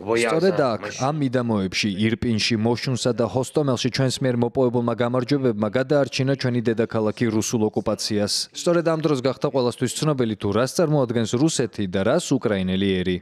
სწორედ აქ ამ მიდამოებში ირპინში მოშუნსა და ჰოსტომელში ჩვენს მიერ მოპოვებულმა გამარჯვებებმა გადაარჩინა ჩვენი დედაქალაქი რუსულ ოკუპაციას სწორედ ამ დროს გახდა ყოველასთვის ცნობილი თუ რას წარმოადგენს რუსეთი და რას უკრაინელი ერი